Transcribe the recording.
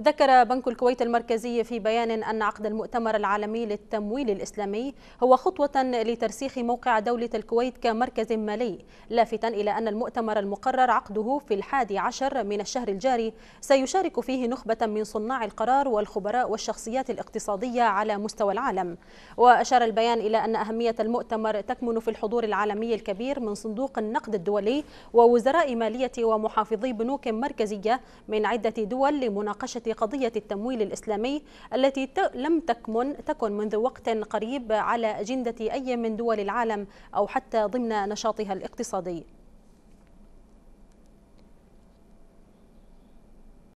ذكر بنك الكويت المركزي في بيان أن عقد المؤتمر العالمي للتمويل الإسلامي هو خطوة لترسيخ موقع دولة الكويت كمركز مالي لافتا إلى أن المؤتمر المقرر عقده في الحادي عشر من الشهر الجاري سيشارك فيه نخبة من صناع القرار والخبراء والشخصيات الاقتصادية على مستوى العالم وأشار البيان إلى أن أهمية المؤتمر تكمن في الحضور العالمي الكبير من صندوق النقد الدولي ووزراء مالية ومحافظي بنوك مركزية من عدة دول لمناقشة قضية التمويل الإسلامي التي لم تكمن تكن منذ وقت قريب على أجندة أي من دول العالم أو حتى ضمن نشاطها الاقتصادي